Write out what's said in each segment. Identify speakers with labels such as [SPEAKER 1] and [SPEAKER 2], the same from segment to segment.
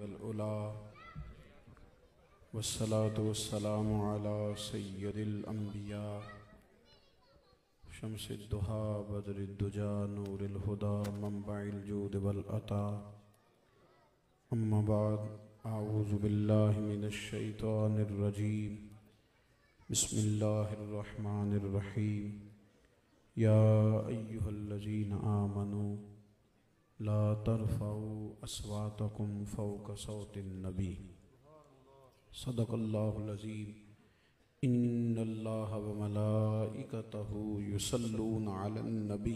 [SPEAKER 1] वला वसलातम सैदम्बिया शमसदुहा बदरदुजा नूरहुदा मम्बाजूद वलअता अम्माबाद आऊज़बिल्लाशैतरजीम बसमीम या अयुहल्लजीन आमनू ला तरफ़ाऊ असवातकुम फ़ौक सौतनबी सदकल्लाज़ीम इन अल्लाह वमलाइकतह युसल्लून अलन्नबी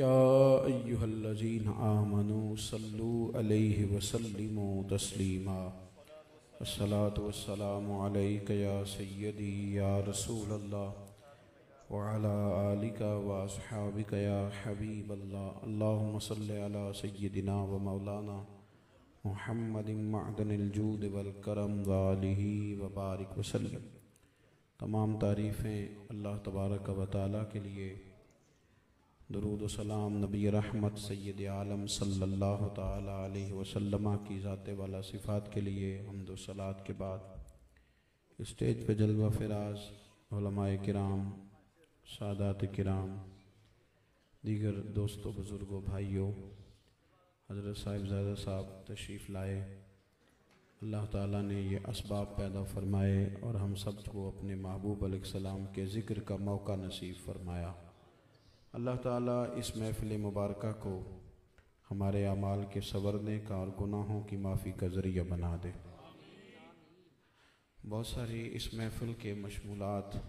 [SPEAKER 1] या अय्युहल्लज़ीन आमनु सल्लु अलैहि वसल्लिमु तस्लीमा अस्सलातु वस्सलामु अलैक या सय्यदी या रसूलल्लाह वाला आलिका वासहाबिक या वसलम तमाम तारीफ़ें अल्लाह तबारक व ताली के लिए दरुदसलाम नबी रहमत सैद आलम सल्ला तसलम की ज़ात वाला सिफ़ात के लिए हमदोसलात के बाद स्टेज पर जलवा फराज कराम सादात कराम दीगर दोस्तों बुज़ुर्गों भाइयों हज़रत साहिबजादा साहब तशरीफ़ लाए अल्लाह ताला ने ये इसबाब पैदा फ़रमाए और हम सब को अपने महबूब सलाम के ज़िक्र का मौका नसीब फ़रमाया अल्लाह ताला इस महफ़िल मुबारक को हमारे अमाल के संवरने का और गुनाहों की माफ़ी का ज़रिया बना दे बहुत सारी इस महफ़िल के मशमूलत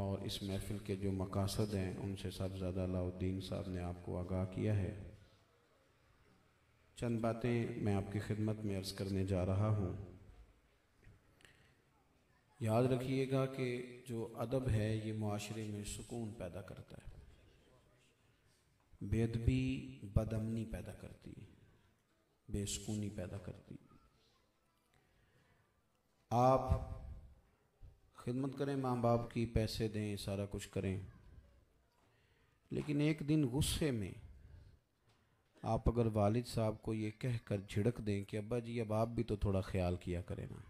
[SPEAKER 1] और इस महफिल के जो मकासद हैं उनसे साहबजादा अलाउद्दीन साहब ने आपको आगाह किया है चंद बातें मैं आपकी खिदमत में अर्ज़ करने जा रहा हूँ याद रखिएगा कि जो अदब है ये माशरे में सुकून पैदा करता है बेदबी बदमनी पैदा करती है बेसकूनी पैदा करती है आप खिदमत करें माँ बाप की पैसे दें सारा कुछ करें
[SPEAKER 2] लेकिन एक दिन गुस्से में आप अगर वालिद साहब को ये कह कर झिड़क दें कि अब्बा जी अब आप भी तो थोड़ा ख्याल किया करें ना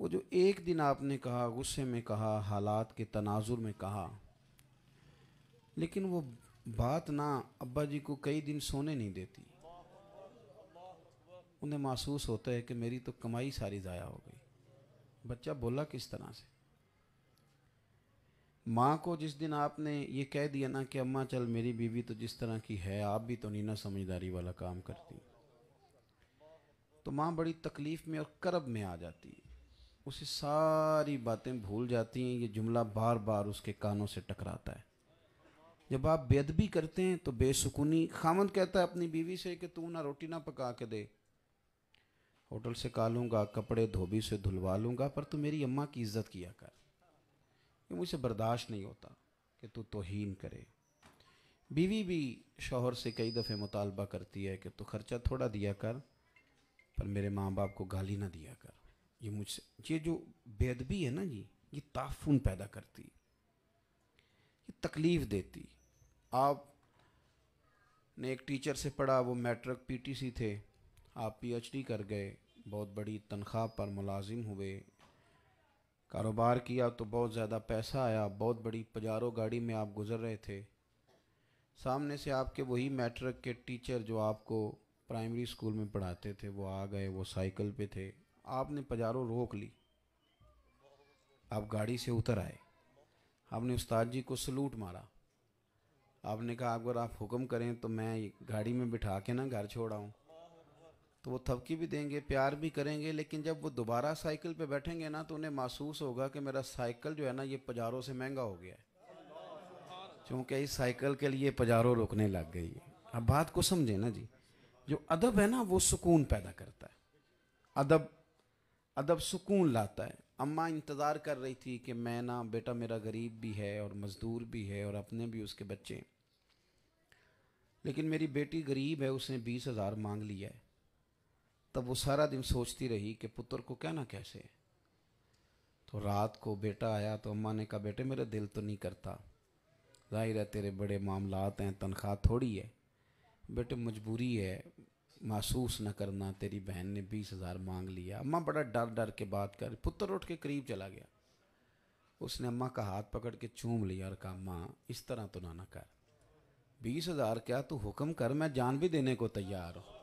[SPEAKER 2] वो जो एक दिन आपने कहा गुस्से में कहा हालात के तनाजुर में कहा लेकिन वो बात ना अब्बा जी को कई दिन सोने नहीं देती उन्हें महसूस होता है कि मेरी तो कमाई सारी ज़ाया हो गई
[SPEAKER 1] बच्चा बोला किस तरह से
[SPEAKER 2] माँ को जिस दिन आपने ये कह दिया ना कि अम्मा चल मेरी बीवी तो जिस तरह की है आप भी तो नहीं ना समझदारी वाला काम करती तो माँ बड़ी तकलीफ़ में और करब में आ जाती है उसे सारी बातें भूल जाती हैं ये जुमला बार बार उसके कानों से टकराता है जब आप बेदबी करते हैं तो बेसुकूनी खामद कहता है अपनी बीवी से कि तू ना रोटी ना पका के दे होटल से का लूँगा कपड़े धोबी से धुलवा लूँगा पर तू मेरी अम्मा की इज्जत किया कर ये मुझे बर्दाश्त नहीं होता कि तू तोहन करे बीवी भी शोहर से कई दफ़े मुतालबा करती है कि तू खर्चा थोड़ा दिया कर पर मेरे माँ बाप को गाली ना दिया कर ये मुझसे ये जो बेदबी है ना जी ये ताफुन पैदा करती ये तकलीफ़ देती आप ने एक टीचर से पढ़ा वो मैट्रिक पीटीसी थे आप पीएचडी कर गए बहुत बड़ी तनख्वाह पर मुलाजिम हुए कारोबार किया तो बहुत ज़्यादा पैसा आया बहुत बड़ी पजारो गाड़ी में आप गुज़र रहे थे सामने से आपके वही मैट्रिक के टीचर जो आपको प्राइमरी स्कूल में पढ़ाते थे वो आ गए वो साइकिल पे थे आपने पजारो रोक ली आप गाड़ी से उतर आए आपने उस्ताद जी को सलूट मारा आपने कहा अगर आप हुक्म करें तो मैं गाड़ी में बिठा के ना घर छोड़ आऊँ तो वो थपकी भी देंगे प्यार भी करेंगे लेकिन जब वो दोबारा साइकिल पे बैठेंगे ना तो उन्हें महसूस होगा कि मेरा साइकिल जो है ना ये पजारों से महंगा हो गया है क्योंकि इस साइकिल के लिए पजारों रोकने लग गई है अब बात को समझे ना जी जो अदब है ना वो सुकून पैदा करता है अदब अदब सुकून लाता है अम्मा इंतज़ार कर रही थी कि मैं ना बेटा मेरा गरीब भी है और मज़दूर भी है और अपने भी उसके बच्चे हैं लेकिन मेरी बेटी गरीब है उसने बीस हज़ार मांग लिया है तब वो सारा दिन सोचती रही कि पुत्र को क्या ना कैसे तो रात को बेटा आया तो अम्मा ने कहा बेटे मेरा दिल तो नहीं करता जाहिर है तेरे बड़े मामलात हैं तनख्वाह थोड़ी है बेटे मजबूरी है महसूस न करना तेरी बहन ने बीस हज़ार मांग लिया अम्मा बड़ा डर डर के बात कर पुत्र उठ के करीब चला गया उसने अम्मा का हाथ पकड़ के चूम लिया और कहा अम्मा इस तरह तो ना ना कर बीस हज़ार क्या तू हुक्म कर मैं जान भी देने को तैयार हूँ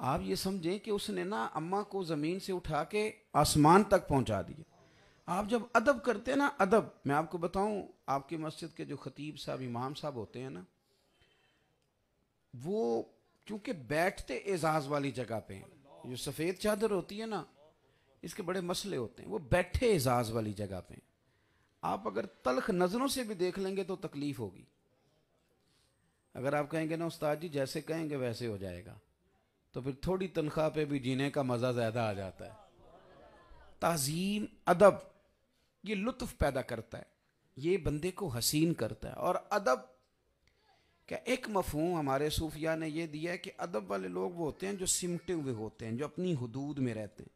[SPEAKER 2] आप ये समझें कि उसने ना अम्मा को ज़मीन से उठा के आसमान तक पहुंचा दिया आप जब अदब करते हैं ना अदब मैं आपको बताऊं आपकी मस्जिद के जो खतीब साहब इमाम साहब होते हैं ना वो क्योंकि बैठते एजाज़ वाली जगह पे हैं जो सफ़ेद चादर होती है ना इसके बड़े मसले होते हैं वो बैठे एजाज़ वाली जगह पे आप अगर तलख नज़रों से भी देख लेंगे तो तकलीफ़ होगी अगर आप कहेंगे ना उस्ताद जी जैसे कहेंगे वैसे हो जाएगा तो फिर थोड़ी तनख्वाह पे भी जीने का मज़ा ज़्यादा आ जाता है तज़ीम अदब ये लुत्फ़ पैदा करता है ये बंदे को हसीन करता है और अदब क्या एक मफहम हमारे सूफिया ने यह दिया है कि अदब वाले लोग वो होते हैं जो सिमटे हुए होते हैं जो अपनी हदूद में रहते हैं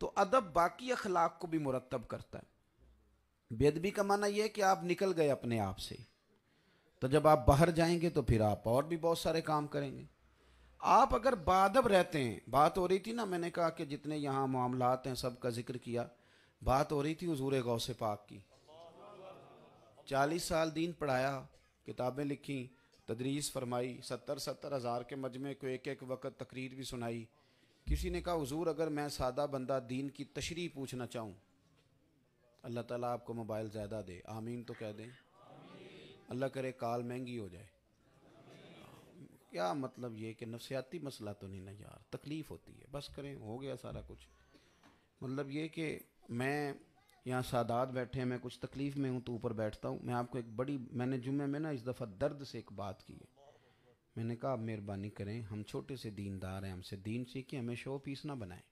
[SPEAKER 2] तो अदब बाकी अखलाक को भी मुरतब करता है बेदबी का माना यह है कि आप निकल गए अपने आप से तो जब आप बाहर जाएंगे तो फिर आप और भी बहुत सारे काम करेंगे आप अगर बादब रहते हैं बात हो रही थी ना मैंने कहा कि जितने यहाँ मामला हैं सब का जिक्र किया बात हो रही थी हजूर गौ से पाक की चालीस साल दीन पढ़ाया किताबें लिखी तदरीस फरमाई सत्तर सत्तर हज़ार के मजमे को एक एक वक्त तकरीर भी सुनाई किसी ने कहा हजूर अगर मैं सादा बंदा दीन की तशरी पूछना चाहूँ अल्लाह ताला आपको मोबाइल ज़्यादा दे आमीन तो कह दें अल्लाह करे काल महंगी हो जाए क्या मतलब ये कि नफसियाती मसला तो नहीं ना यार तकलीफ़ होती है बस करें हो गया सारा कुछ मतलब ये कि मैं यहाँ सादात बैठे हैं मैं कुछ तकलीफ़ में हूँ तो ऊपर बैठता हूँ मैं आपको एक बड़ी मैंने जुम्मे में ना इस दफ़ा दर्द से एक बात की है मैंने कहा आप मेहरबानी करें हम छोटे से दीनदार हैं हमसे दीन सीखें हमें शो पीस ना बनाएं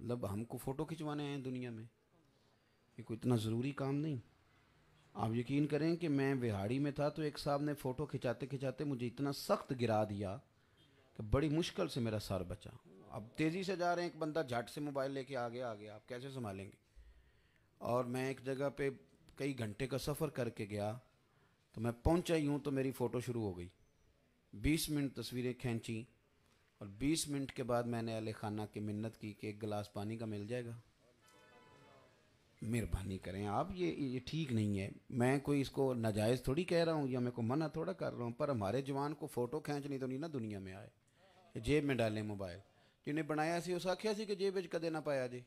[SPEAKER 2] मतलब हमको फ़ोटो खिंचवाने आए हैं दुनिया में ये कोई इतना ज़रूरी काम नहीं आप यकीन करें कि मैं विहाड़ी में था तो एक साहब ने फ़ोटो खिंचाते खिंचाते मुझे इतना सख्त गिरा दिया कि बड़ी मुश्किल से मेरा सर बचा अब तेज़ी से जा रहे हैं एक बंदा झट से मोबाइल लेके आगे आ गया आप कैसे संभालेंगे और मैं एक जगह पे कई घंटे का सफ़र करके गया तो मैं पहुंचा ही हूँ तो मेरी फ़ोटो शुरू हो गई बीस मिनट तस्वीरें खींची और बीस मिनट के बाद मैंने अल खाना की मिन्नत की कि एक गिलास पानी का मिल जाएगा मेहरबानी करें आप ये ये ठीक नहीं है मैं कोई इसको नाजायज़ थोड़ी कह रहा हूँ या मेरे को मना थोड़ा कर रहा हूँ पर हमारे जवान को फ़ोटो खींचनी तो नहीं ना दुनिया में आए जेब में डालें मोबाइल जिन्हें बनाया सी उस आख्या कि जेब कदे ना पाया जी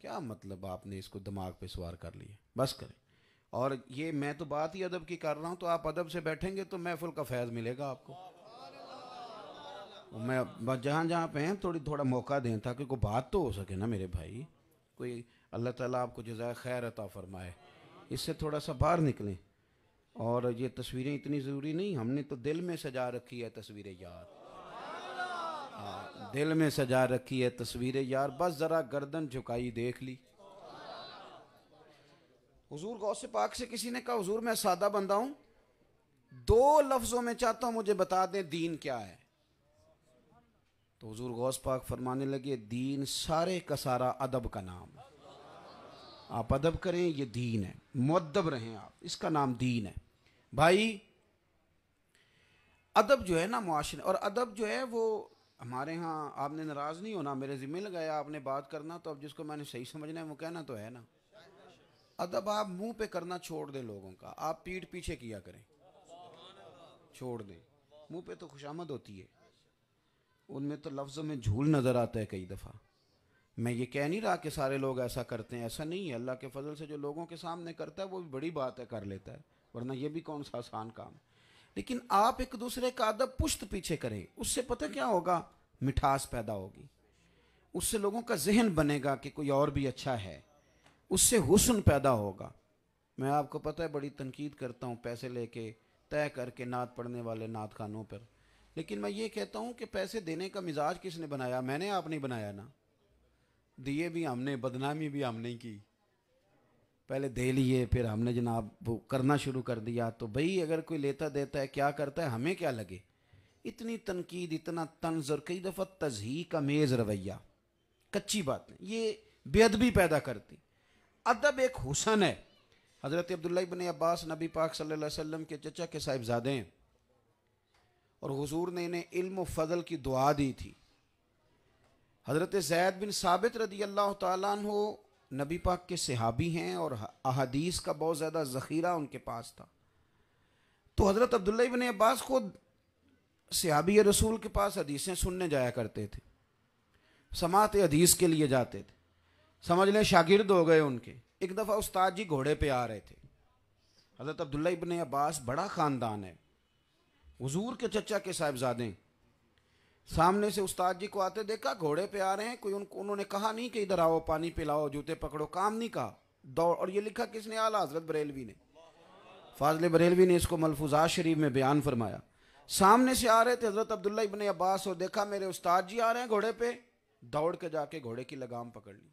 [SPEAKER 2] क्या मतलब आपने इसको दिमाग पर सवार कर लिया बस करें और ये मैं तो बात ही अदब की कर रहा हूँ तो आप अदब से बैठेंगे तो महफुल का फैज़ मिलेगा आपको मैं जहाँ जहाँ पे हैं थोड़ी थोड़ा मौका दें ताकि कोई बात तो हो सके ना मेरे भाई कोई अल्लाह ताला आपको जजाय खैर अता फ़रमाए इससे थोड़ा सा बाहर निकलें और ये तस्वीरें इतनी ज़रूरी नहीं हमने तो दिल में सजा रखी है तस्वीरें यार आ, दिल में सजा रखी है तस्वीरें यार बस ज़रा गर्दन झुकाई देख ली हुजूर गौसे पाक से किसी ने कहा हुजूर मैं सादा बंदा हूँ दो लफ्ज़ों में चाहता हूँ मुझे बता दें दीन क्या है तो हजूर गौस पाक फरमाने लगे दीन सारे का सारा अदब का नाम है आप अदब करें ये दीन है मुद्दब रहें आप इसका नाम दीन है भाई अदब जो है ना मुआशरे और अदब जो है वो हमारे यहाँ आपने नाराज़ नहीं होना मेरे ज़िम्मे लगाया आपने बात करना तो अब जिसको मैंने सही समझना है वो कहना तो है ना अदब आप मुंह पे करना छोड़ दें लोगों का आप पीठ पीछे किया करें छोड़ दें मुंह पे तो खुशामद होती है उनमें तो लफ्ज़ों में झूल नज़र आता है कई दफ़ा मैं ये कह नहीं रहा कि सारे लोग ऐसा करते हैं ऐसा नहीं है अल्लाह के फजल से जो लोगों के सामने करता है वो भी बड़ी बात है कर लेता है वरना ये भी कौन सा आसान काम है लेकिन आप एक दूसरे का अदब पुश्त पीछे करें उससे पता क्या होगा मिठास पैदा होगी उससे लोगों का जहन बनेगा कि कोई और भी अच्छा है उससे हुसन पैदा होगा मैं आपको पता है बड़ी तनकीद करता हूँ पैसे लेके तय करके नात पढ़ने वाले नात खानों पर लेकिन मैं ये कहता हूँ कि पैसे देने का मिजाज किसने बनाया मैंने आप नहीं बनाया ना दिए भी हमने बदनामी भी हमने की पहले दे लिए फिर हमने जनाब वो करना शुरू कर दिया तो भाई अगर कोई लेता देता है क्या करता है हमें क्या लगे इतनी तनकीद इतना तंज और कई दफ़ा तजही का मेज़ रवैया कच्ची बात है ये बेअदबी पैदा करती अदब एक हुसन है हज़रत अब्दुल्ला बन अब्बास नबी पाक सल्लल्लाहु अलैहि वसल्लम के चचा के साहिबजादे हैं और हुजूर ने इन्हें इल्म फजल की दुआ दी थी हज़रत जैद बिन साबित रदी अल्लाह तु नबी पाक के सहाबी हैं और अहदीस का बहुत ज़्यादा ज़ख़ीरा उनके पास था तो हज़रत अब्दुल्ल बिन अब्बास खुद सहाबी रसूल के पास हदीसें सुनने जाया करते थे समात हदीस के लिए जाते थे समझ लें शागिर्द हो गए उनके एक दफ़ा उस्ताद जी घोड़े पे आ रहे थे हज़रत अब्दुल्ल इबन अब्बास बड़ा ख़ानदान है हजूर के चचा के साहबजादे सामने से उस्ताद जी को आते देखा घोड़े पे आ रहे हैं कोई उनको उन्होंने कहा नहीं कि इधर आओ पानी पिलाओ जूते पकड़ो काम नहीं कहा दौड़ और ये लिखा किसने आला हजरत बरेलवी ने फाजले बरेलवी ने इसको मलफूजा शरीफ में बयान फरमाया सामने से आ रहे थे हजरत अब्दुल्ला इबन अब्बास और देखा मेरे उस्ताद जी आ रहे हैं घोड़े पे दौड़ के जाके घोड़े की लगाम पकड़ ली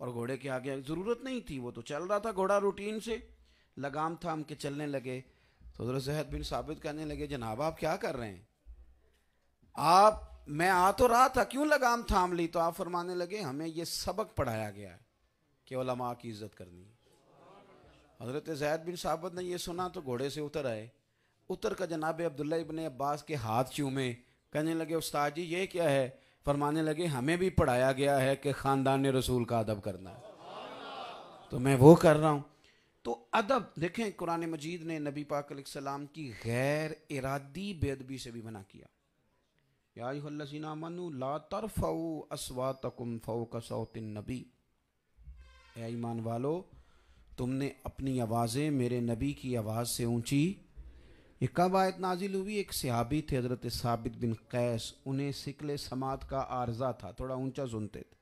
[SPEAKER 2] और घोड़े के आगे ज़रूरत नहीं थी वो तो चल रहा था घोड़ा रूटीन से लगाम थाम के चलने लगे तो हजरत जहद बिन साबित कहने लगे जनाब आप क्या कर रहे हैं आप मैं आ तो रहा था क्यों लगाम थाम ली तो आप फरमाने लगे हमें ये सबक पढ़ाया गया है कि ओलमा की इज्जत करनी है हज़रत जैद बिन साबत ने यह सुना तो घोड़े से उतर आए उतर का जनाब अब्दुल्ला इबन अब्बास के हाथ चूमे कहने लगे उस्ताद जी ये क्या है फरमाने लगे हमें भी पढ़ाया गया है कि ख़ानदान रसूल का अदब करना है तो मैं वो कर रहा हूँ तो अदब देखें कुरान मजीद ने नबी पाकाम की गैर इरादी बेदबी से भी मना किया मनु ला असवा तकुम कसौतिन नबी ईमान वालो तुमने अपनी आवाज़ें मेरे नबी की आवाज़ से ऊंची ये कब आयत नाजिल हुई एक सहाबी थे हज़रत साबित बिन कैस उन्हें सिकल समात का आर्जा था थोड़ा ऊंचा सुनते थे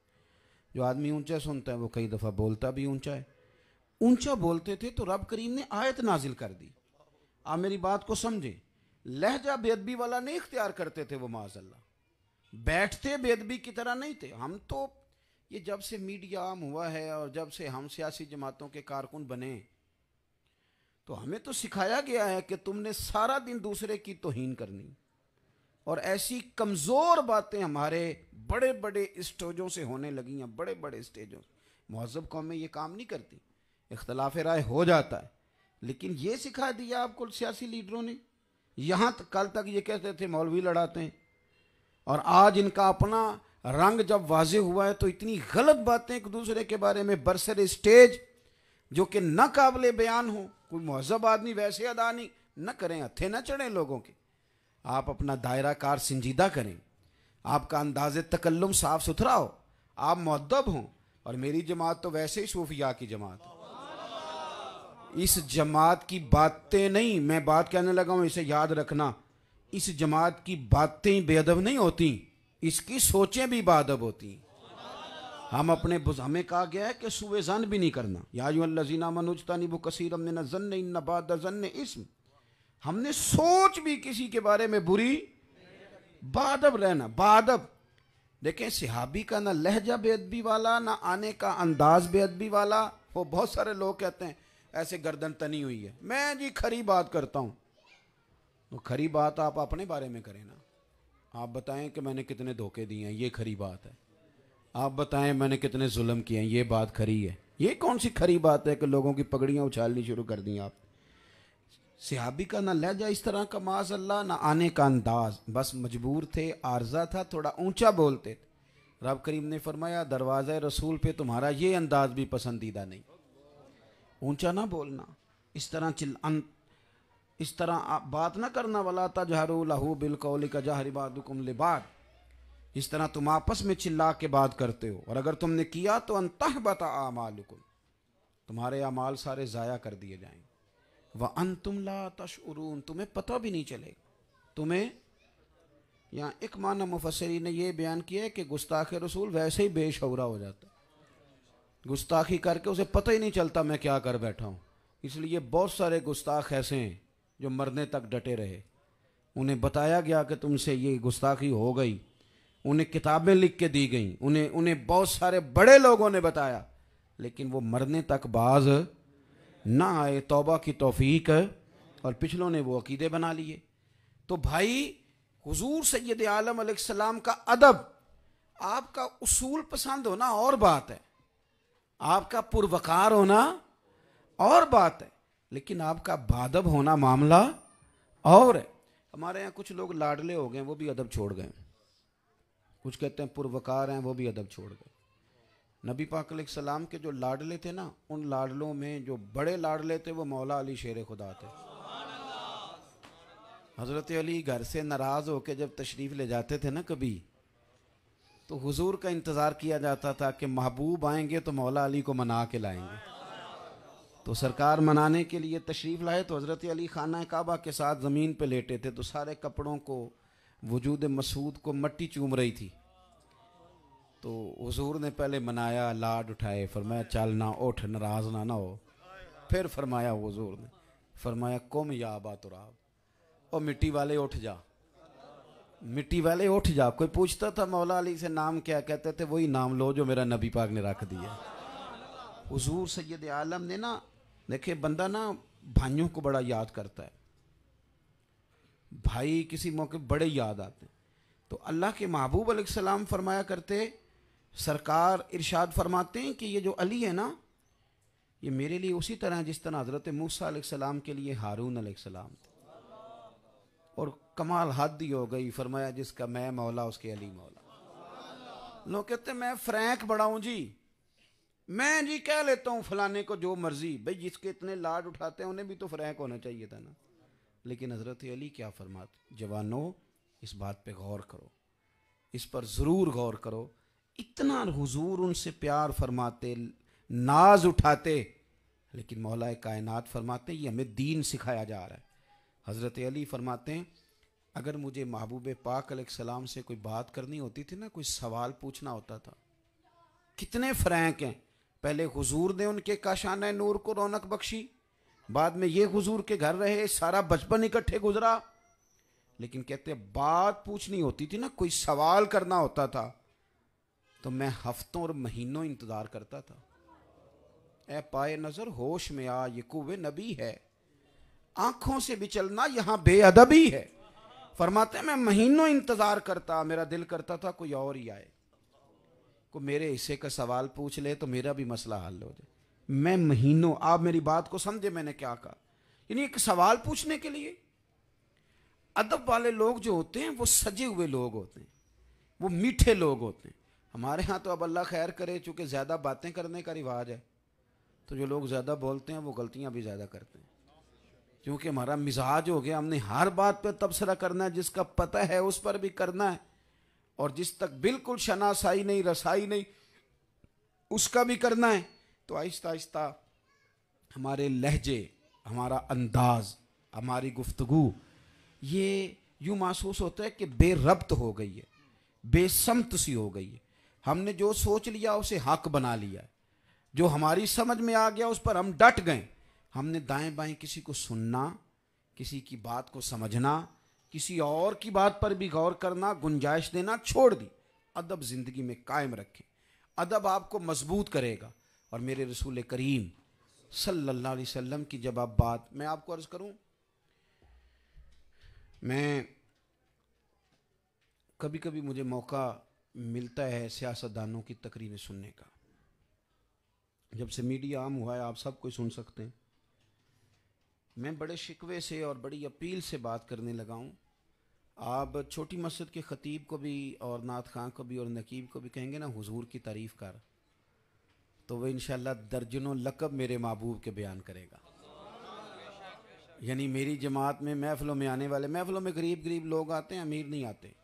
[SPEAKER 2] जो आदमी ऊंचा सुनता है वो कई दफ़ा बोलता भी ऊंचा है ऊंचा बोलते थे तो रब करीम ने आयत नाजिल कर दी आप मेरी बात को समझें लहजा बेदबी वाला नहीं इख्तियार करते थे वो माजल्ला बैठते बेदबी की तरह नहीं थे हम तो ये जब से मीडिया आम हुआ है और जब से हम सियासी जमातों के कारकुन बने तो हमें तो सिखाया गया है कि तुमने सारा दिन दूसरे की तोहन करनी और ऐसी कमज़ोर बातें हमारे बड़े बड़े स्टेजों से होने लगी हैं बड़े बड़े स्टेजों महजब कौमें ये काम नहीं करती इख्तलाफ राय हो जाता है लेकिन ये सिखा दिया आपको सियासी लीडरों ने यहाँ कल तक ये कहते थे मौलवी लड़ाते हैं और आज इनका अपना रंग जब वाजे हुआ है तो इतनी गलत बातें एक दूसरे के बारे में बरसर स्टेज जो कि नाकबले बयान हो कोई महजब आदमी वैसे अदा नहीं न करें हथे न चढ़ें लोगों के आप अपना दायरा कार संजीदा करें आपका अंदाज तकल्लुम साफ सुथरा हो आप महदब हों और मेरी जमात तो वैसे ही सूफिया की जमात है इस जमात की बातें नहीं मैं बात कहने लगा हूँ इसे याद रखना इस जमात की बातें बेअदब नहीं होती इसकी सोचें भी बादब होती हम अपने हमें कहा गया है कि सुबह जन भी नहीं करना याजीना मनुजता वो कसीर हमने ना जन नबाद जन इसम हमने सोच भी किसी के बारे में बुरी बादब रहना बादब देखें सिहाबी का ना लहजा बेअदबी वाला ना आने का अंदाज बेअदबी वाला वो बहुत सारे लोग कहते हैं ऐसे गर्दन तनी हुई है मैं जी खरी बात करता हूँ तो खरी बात आप अपने बारे में करें ना आप बताएं कि मैंने कितने धोखे दिए हैं ये खरी बात है आप बताएं मैंने कितने जुल्म किए हैं ये बात खरी है ये कौन सी खरी बात है कि लोगों की पगड़ियाँ उछालनी शुरू कर दी आप सिहाबी का ना लहजा इस तरह का माज अल्लाह ना आने का अंदाज बस मजबूर थे आर्जा था थोड़ा ऊंचा बोलते थे रब करीम ने फरमाया दरवाज़ रसूल पे तुम्हारा ये अंदाज भी पसंदीदा नहीं ऊंचा ना बोलना इस तरह चिल्ला इस तरह आप बात ना करना वाला था जहरू लहू बिलकौली का जहरी बादुकुम लिबाद इस तरह तुम आपस में चिल्ला के बात करते हो और अगर तुमने किया तो अंत बता आमालुकुम तुम्हारे अमाल सारे ज़ाया कर दिए जाएंगे वह अन तुम ला तशरून तुम्हें पता भी नहीं चलेगा तुम्हें यहाँ एक माना मुफसरी ने यह बयान किया है कि गुस्ताख रसूल वैसे ही बेशौरा हो जाता है गुस्ताखी करके उसे पता ही नहीं चलता मैं क्या कर बैठा हूँ इसलिए बहुत सारे गुस्ताख ऐसे हैं जो मरने तक डटे रहे उन्हें बताया गया कि तुमसे ये गुस्ताखी हो गई उन्हें किताबें लिख के दी गई उन्हें उन्हें बहुत सारे बड़े लोगों ने बताया लेकिन वो मरने तक बाज ना आए तोबा की तोफीक और पिछलों ने वो अकीदे बना लिए तो भाई हजूर सैद आलम सलाम का अदब आपका उसूल पसंद होना और बात है आपका पूर्वकार होना और बात है लेकिन आपका बादब होना मामला और है हमारे यहाँ कुछ लोग लाडले हो गए वो भी अदब छोड़ गए कुछ कहते हैं पूर्वकार हैं वो भी अदब छोड़ गए नबी पाक सलाम के जो लाडले थे ना उन लाडलों में जो बड़े लाडले थे वो मौला अली शेर खुदा थे हज़रत अली घर से नाराज़ होकर जब तशरीफ़ ले जाते थे ना कभी तो हुजूर का इंतज़ार किया जाता था कि महबूब आएंगे तो मौला अली को मना के लाएंगे तो सरकार मनाने के लिए तशरीफ़ लाए तो हज़रत अली खाना काबा के साथ ज़मीन पर लेटे थे तो सारे कपड़ों को वजूद मसूद को मट्टी चूम रही थी तो हजूर ने पहले मनाया लाड उठाए फरमाया चल ना उठ नाराज ना ना हो फिर फरमाया हजूर ने फरमाया कुम या बातुराब और मिट्टी वाले उठ जा मिट्टी वाले उठ जा कोई पूछता था मौला अली से नाम क्या कहते थे वही नाम लो जो मेरा नबी पाक ने रख दिया हजूर सैद आलम ने ना देखे बंदा ना भाइयों को बड़ा याद करता है भाई किसी मौके बड़े याद आते हैं तो अल्लाह के महबूब अलैहिस्सलाम फरमाया करते सरकार इरशाद फरमाते हैं कि ये जो अली है ना ये मेरे लिए उसी तरह जिस तरह हज़रत मूसा अलैहिस्सलाम के लिए हारून अलैहिस्सलाम थे और कमाल हद ही हो गई फरमाया जिसका मैं मौला उसके अली मौला लोग कहते मैं फ्रैंक बढ़ाऊं जी मैं जी कह लेता हूँ फलाने को जो मर्जी भाई जिसके इतने लाड उठाते हैं उन्हें भी तो फ्रैंक होना चाहिए था ना लेकिन हज़रत अली क्या फरमाते जवानों इस बात पे गौर करो इस पर ज़रूर गौर करो इतना हुजूर उनसे प्यार फरमाते नाज उठाते लेकिन मौलाए कायनात फरमाते ये हमें दीन सिखाया जा रहा है हज़रत अली फरमाते हैं अगर मुझे महबूब पाक सलाम से कोई बात करनी होती थी ना कोई सवाल पूछना होता था कितने फ्रैंक हैं पहले हुजूर ने उनके काशान नूर को रौनक बख्शी बाद में ये हुजूर के घर रहे सारा बचपन इकट्ठे गुजरा लेकिन कहते बात पूछनी होती थी ना कोई सवाल करना होता था तो मैं हफ्तों और महीनों इंतज़ार करता था ए पाए नज़र होश में आ ये कुव नबी है आंखों से बिचलना यहाँ बेअदबी है फरमाते मैं महीनों इंतज़ार करता मेरा दिल करता था कोई और ही आए को मेरे हिस्से का सवाल पूछ ले तो मेरा भी मसला हल हो जाए मैं महीनों आप मेरी बात को समझे मैंने क्या कहा यानी एक सवाल पूछने के लिए अदब वाले लोग जो होते हैं वो सजे हुए लोग होते हैं वो मीठे लोग होते हैं हमारे यहाँ तो अब अल्लाह खैर करे चूँकि ज़्यादा बातें करने का रिवाज है तो जो लोग ज़्यादा बोलते हैं वो गलतियाँ भी ज़्यादा करते हैं क्योंकि हमारा मिजाज हो गया हमने हर बात पर तबसरा करना है जिसका पता है उस पर भी करना है और जिस तक बिल्कुल शनासाई नहीं रसाई नहीं उसका भी करना है तो आहिस्ता आहिस्ता हमारे लहजे हमारा अंदाज हमारी गुफ्तगु ये यूँ महसूस होता है कि बेरब्त हो गई है बेसमत सी हो गई है हमने जो सोच लिया उसे हक बना लिया जो हमारी समझ में आ गया उस पर हम डट गए हमने दाएं बाएं किसी को सुनना किसी की बात को समझना किसी और की बात पर भी गौर करना गुंजाइश देना छोड़ दी अदब ज़िंदगी में कायम रखें अदब आपको मजबूत करेगा और मेरे रसूल करीम सल्लल्लाहु अलैहि वसल्लम की जब आप बात मैं आपको अर्ज़ करूं मैं कभी कभी मुझे मौका मिलता है सियासतदानों की तकरीरें सुनने का जब से मीडिया आम हुआ है आप सब कोई सुन सकते हैं मैं बड़े शिकवे से और बड़ी अपील से बात करने लगा हूँ आप छोटी मस्जिद के ख़तीब को भी और नात खां को भी और नकीब को भी कहेंगे ना हुजूर की तारीफ़ कर तो वह इन दर्जनों लकब मेरे महबूब के बयान करेगा यानी मेरी जमात में महफलों में आने वाले महफलों में गरीब गरीब लोग आते हैं अमीर नहीं आते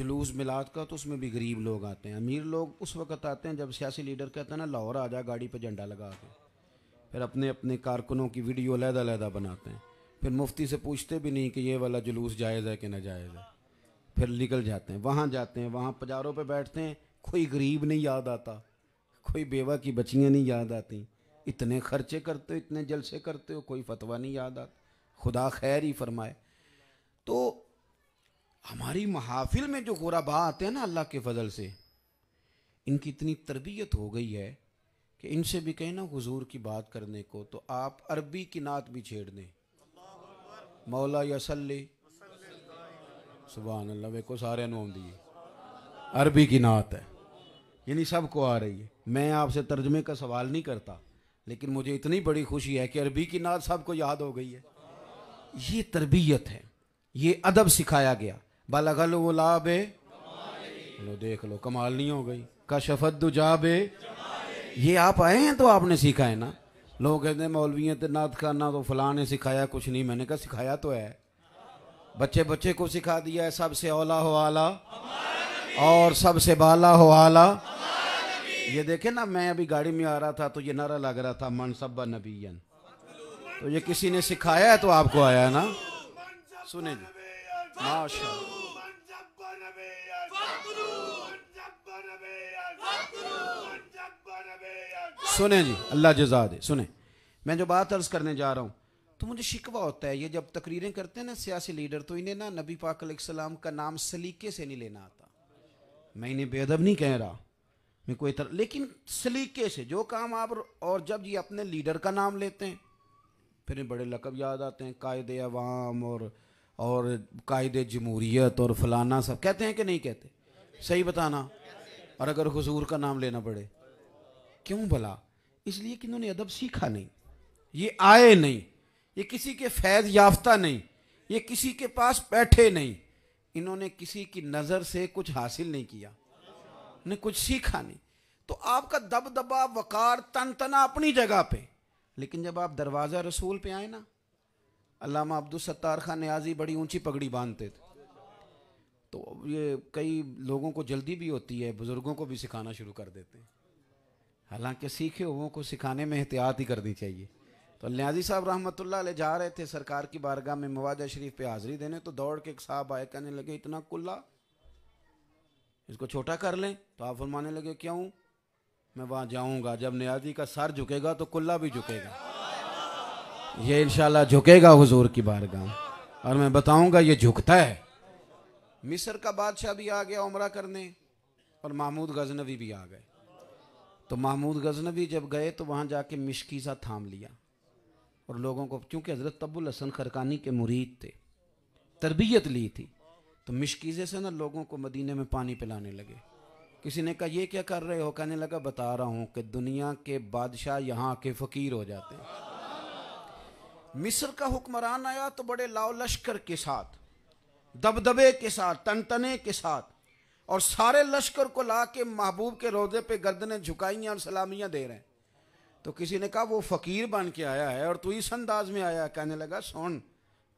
[SPEAKER 2] जुलूस मिलाद का तो उसमें भी गरीब लोग आते हैं अमीर लोग उस वक़्त आते हैं जब सियासी लीडर कहते हैं ना लाहौर आ जा गाड़ी पर झंडा लगा के फिर अपने अपने कारकुनों की वीडियो लहदा लहदा बनाते हैं फिर मुफ्ती से पूछते भी नहीं कि ये वाला जुलूस जायज़ है कि ना जायज़ है फिर निकल जाते हैं वहाँ जाते हैं वहाँ पजारों पर बैठते हैं कोई गरीब नहीं याद आता कोई बेवा की बच्चियाँ नहीं याद आती इतने खर्चे करते हो इतने जलसे करते हो कोई फतवा नहीं याद आता खुदा खैर ही फरमाए तो हमारी महाफिल में जो गुराबा आते हैं ना अल्लाह के फजल से इनकी इतनी तरबियत हो गई है कि इनसे भी कहें ना हुजूर की बात करने को तो आप अरबी की नात भी छेड़ दें मौला यसल्ली सुबह अल्लाह को सारे दिए
[SPEAKER 1] अरबी की नात है
[SPEAKER 2] यानी सबको आ रही है मैं आपसे तर्जमे का सवाल नहीं करता लेकिन मुझे इतनी बड़ी खुशी है कि अरबी की नात सबको याद हो गई है ये तरबियत है ये अदब सिखाया गया बालागल वो लाभ देख लो कमाल नहीं हो गई का शफत जाबे जा। ये आप आए हैं तो आपने सीखा है ना लोग कहते हैं मौलवियाँ तो नात खाना तो फलाने ने सिखाया कुछ नहीं मैंने कहा सिखाया तो है बच्चे बच्चे को सिखा दिया है सबसे औला हो आला और सबसे बाला हो आला ये देखे ना मैं अभी गाड़ी में आ रहा था तो ये नारा लग रहा था मनसबा नबीन तो ये किसी ने सिखाया है तो आपको आया है ना
[SPEAKER 1] सुने जी माशा सुने जी अल्लाह जजा दे
[SPEAKER 2] सुने मैं जो बात अर्ज करने जा रहा हूँ तो मुझे शिकवा होता है ये जब तकरीरें करते हैं ना सियासी लीडर तो इन्हें ना नबी पाक सलाम का नाम सलीके से नहीं लेना आता मैं इन्हें बेअदब नहीं कह रहा मैं कोई तरह लेकिन सलीके से जो काम आप और जब ये अपने लीडर का नाम लेते हैं फिर बड़े लकब याद आते हैं कायद अवाम और और कायद जमहूरीत और फलाना सब कहते हैं कि नहीं कहते सही बताना और अगर हजूर का नाम लेना पड़े क्यों भला इसलिए कि इन्होंने अदब सीखा नहीं ये आए नहीं ये किसी के फैज़ याफ्ता नहीं ये किसी के पास बैठे नहीं इन्होंने किसी की नज़र से कुछ हासिल नहीं किया ने कुछ सीखा नहीं तो आपका दब दबा वकार तन तना अपनी जगह पे लेकिन जब आप दरवाज़ा रसूल पे आए ना अलामा अब्दुल सत्तार खान न्याजी बड़ी ऊंची पगड़ी बांधते थे तो ये कई लोगों को जल्दी भी होती है बुज़ुर्गों को भी सिखाना शुरू कर देते हैं हालांकि सीखे हुओं को सिखाने में एहतियात ही करनी चाहिए तो न्याजी साहब रहमत जा रहे थे सरकार की बारगाह में मवाजा शरीफ पे हाजिरी देने तो दौड़ के एक साहब आए कहने लगे इतना कुल्ला इसको छोटा कर लें तो आप फरमाने लगे क्यों मैं वहाँ जाऊँगा जब न्याजी का सर झुकेगा तो कुल्ला भी झुकेगा ये इन झुकेगा हजूर की बारगाह और मैं बताऊँगा ये झुकता है मिस्र का बादशाह भी आ गया उम्र करने और महमूद गजनवी भी आ गए तो महमूद गजनबी जब गए तो वहाँ जाके मिशकीज़ा थाम लिया और लोगों को चूँकि हज़रत तबुल हसन खरकानी के मुरीद थे तरबियत ली थी तो मिशकीज़े से ना लोगों को मदीने में पानी पिलाने लगे किसी ने कहा ये क्या कर रहे हो कहने लगा बता रहा हूँ कि दुनिया के बादशाह यहाँ आके फ़कीर हो जाते हैं मिस्र का हुक्मरान आया तो बड़े लाव लश्कर के साथ दबदबे के साथ तनतने के साथ और सारे लश्कर को ला के महबूब के रोदे पे गर्दने झुकाइया और सलामियाँ दे रहे हैं तो किसी ने कहा वो फ़कीर बन के आया है और तू इस अंदाज में आया कहने लगा सोन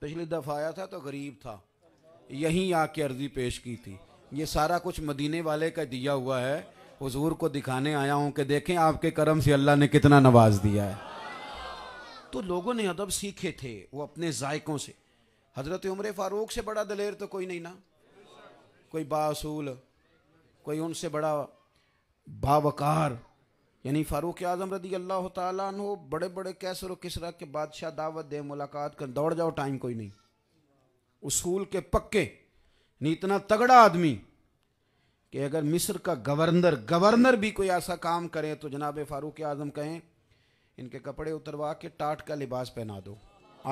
[SPEAKER 2] पिछली दफ़ा आया था तो गरीब था यहीं आके अर्जी पेश की थी ये सारा कुछ मदीने वाले का दिया हुआ है हजूर को दिखाने आया हूँ कि देखें आपके करम से अल्लाह ने कितना नवाज दिया है तो लोगों ने अदब सीखे थे वो अपने जायकों से हज़रत उम्र फ़ारूक से बड़ा दलेर तो कोई नहीं ना कोई बासूल कोई उनसे बड़ा बावकार यानी फारूक आजम रदी अल्लाह तु बड़े बड़े कैसर किसरा के बादशाह दावत दे मुलाकात कर दौड़ जाओ टाइम कोई नहीं उसूल के पक्के नहीं इतना तगड़ा आदमी कि अगर मिस्र का गवर्नर गवर्नर भी कोई ऐसा काम करे तो जनाब फारूक आजम कहें इनके कपड़े उतरवा के टाट का लिबास पहना दो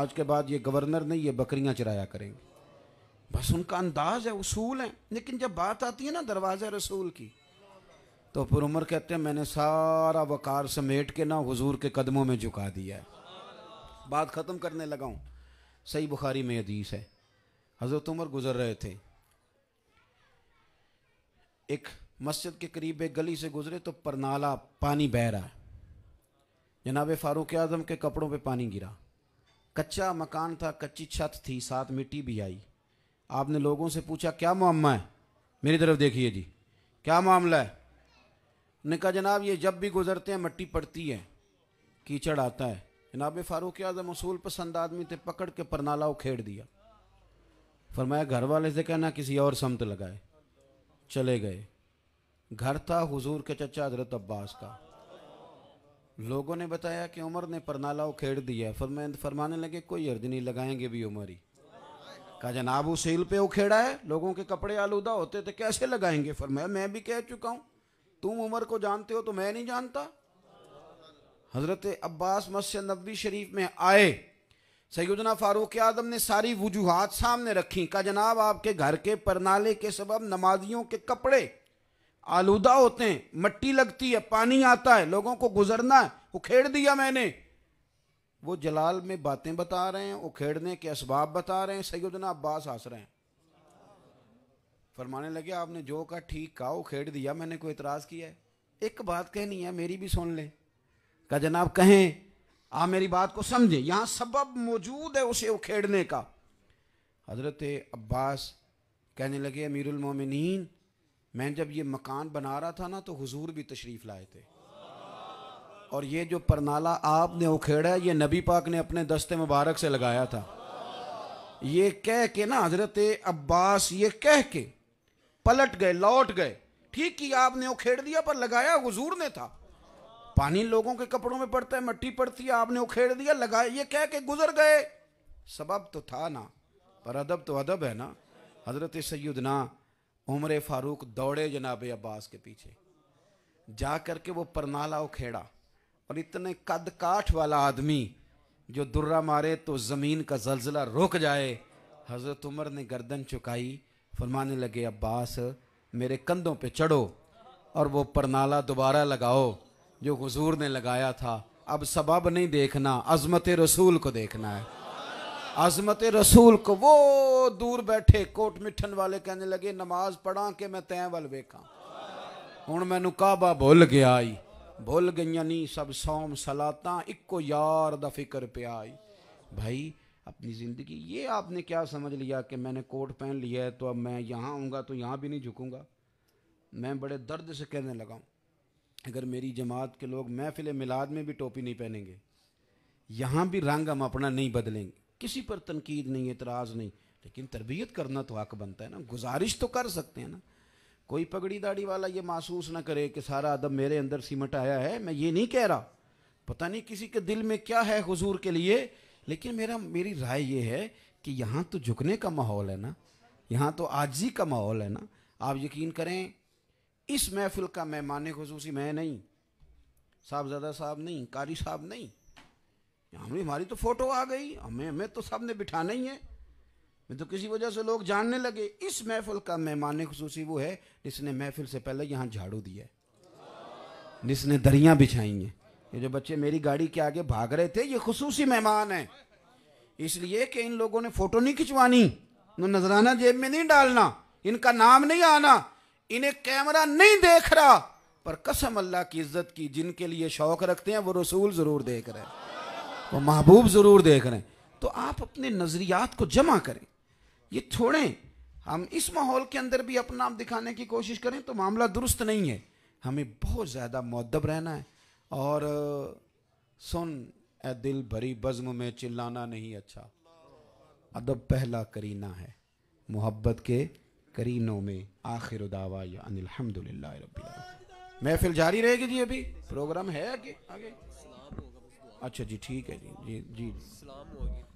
[SPEAKER 2] आज के बाद ये गवर्नर नहीं ये बकरियां चराया करेंगे बस उनका अंदाज है उसूल है लेकिन जब बात आती है ना दरवाज़े रसूल की तो फिर उमर कहते हैं मैंने सारा वकार समेट के ना हुजूर के कदमों में झुका दिया है बात ख़त्म करने लगा हूँ सही बुखारी में हदीस है हज़रत उमर गुज़र रहे थे एक मस्जिद के करीब एक गली से गुज़रे तो परनाला पानी बह रहा है जनाब फ़ारूक आज़म के कपड़ों पे पानी गिरा कच्चा मकान था कच्ची छत थी साथ मिट्टी भी आई आपने लोगों से पूछा क्या मामा है मेरी तरफ देखिए जी क्या मामला है ने कहा जनाब ये जब भी गुजरते हैं मट्टी पड़ती है कीचड़ आता है जनाब फारूक आजम असूल पसंद आदमी थे पकड़ के परनाला उखेड़ दिया फरमाया घर वाले से कहना किसी और समत लगाए चले गए घर था हुजूर के चचा हजरत अब्बास का लोगों ने बताया कि उमर ने परनाला उखेड़ दिया फरमाया फरमाने लगे कोई अर्ज नहीं लगाएंगे भी उमर ही कहा जनाब वो सेल पे उखेड़ा है लोगों के कपड़े आलूदा होते थे तो कैसे लगाएंगे फिर मैं मैं भी कह चुका हूँ तुम उमर को जानते हो तो मैं नहीं जानता हज़रत अब्बास मस्जिद नबी शरीफ में आए सैदना फ़ारूक आदम ने सारी वजूहत सामने रखी का जनाब आपके घर के परनाले के सबब नमाजियों के कपड़े आलूदा होते हैं मट्टी लगती है पानी आता है लोगों को गुजरना है उखेड़ दिया मैंने वो जलाल में बातें बता रहे हैं उखेड़ने के इसबाब बता रहे हैं सैदना अब्बास हंस रहे हैं फरमाने लगे आपने जो कहा ठीक कहा उखेड़ दिया मैंने कोई इतराज़ किया है एक बात कहनी है मेरी भी सुन लें कहा जनाब कहें आप मेरी बात को समझें यहाँ सबब मौजूद है उसे उखेड़ने का हज़रत अब्बास कहने लगे अमीरमिन मैं जब ये मकान बना रहा था ना तो हुजूर भी तशरीफ़ लाए थे और ये जो परनाला आपने उखेड़ा है ये नबी पाक ने अपने दस्ते मुबारक से लगाया था ये कह के ना हजरत अब्बास ये कह के पलट गए लौट गए ठीक कि आपने उखेड़ दिया पर लगाया हजूर ने था पानी लोगों के कपड़ों में पड़ता है मट्टी पड़ती है आपने उखेड़ दिया लगाया ये कह के गुजर गए सबब तो था ना पर अदब तो अदब है ना हजरत सैद ना उम्र फारूक दौड़े जनाब अब्बास के पीछे जा करके वो परनाला उखेड़ा और इतने कद काठ वाला आदमी जो दुर्रा मारे तो ज़मीन का जलजिला रुक जाए हज़रत उमर ने गर्दन चुकाई फरमाने लगे अब्बास मेरे कंधों पे चढ़ो और वो परनाला दोबारा लगाओ जो हजूर ने लगाया था अब सबब नहीं देखना अजमत रसूल को देखना है अजमत रसूल को वो दूर बैठे कोट मिठन वाले कहने लगे नमाज पढ़ा के मैं तय वाल वेखा हूँ मैनू काबा भुल गया आई भुल गई सब सौम सलाता इक्को यार द फिक्र पे आई भाई अपनी ज़िंदगी ये आपने क्या समझ लिया कि मैंने कोट पहन लिया है तो अब मैं यहाँ आऊँगा तो यहाँ भी नहीं झुकूंगा मैं बड़े दर्द से कहने लगा अगर मेरी जमात के लोग महफिल मिलाद में भी टोपी नहीं पहनेंगे यहाँ भी रंग हम अपना नहीं बदलेंगे किसी पर तनकीद नहीं एतराज़ नहीं लेकिन तरबियत करना तो हक बनता है ना गुजारिश तो कर सकते हैं ना कोई पगड़ी दाढ़ी वाला ये महसूस ना करे कि सारा अदब मेरे अंदर सिमट आया है मैं ये नहीं कह रहा पता नहीं किसी के दिल में क्या है हजूर के लिए लेकिन मेरा मेरी राय ये है कि यहाँ तो झुकने का माहौल है ना यहाँ तो आजी का माहौल है ना आप यकीन करें इस महफिल का मैं माने खसूसी मैं नहीं साहबजादा साहब नहीं कारी साहब नहीं हमारी तो फ़ोटो आ गई हमें हमें तो सब ने बिठाना ही है तो किसी वजह से लोग जानने लगे इस महफिल का मेहमान खसूसी वो है जिसने महफिल से पहले यहाँ झाड़ू दिया है जिसने दरिया बिछाई हैं ये जो बच्चे मेरी गाड़ी के आगे भाग रहे थे ये खसूसी मेहमान हैं इसलिए कि इन लोगों ने फ़ोटो नहीं खिंचवानी नजराना जेब में नहीं डालना इनका नाम नहीं आना इन्हें कैमरा नहीं देख रहा पर कसम अल्लाह की इज्जत की जिनके लिए शौक रखते हैं वो रसूल ज़रूर देख रहे हैं वो महबूब ज़रूर देख रहे हैं तो आप अपने नज़रियात को जमा करें ये छोड़ें हम इस माहौल के अंदर भी अपना आप दिखाने की कोशिश करें तो मामला दुरुस्त नहीं है हमें बहुत ज़्यादा मदब रहना है और सुन ए दिल भरी बज़म में चिल्लाना नहीं अच्छा अदब पहला करीना है मोहब्बत के करीनों में आखिर दावा अनिलहमदिल्ला महफिल जारी रहेगी जी अभी प्रोग्राम है आगे आगे अच्छा जी ठीक है जी जी जी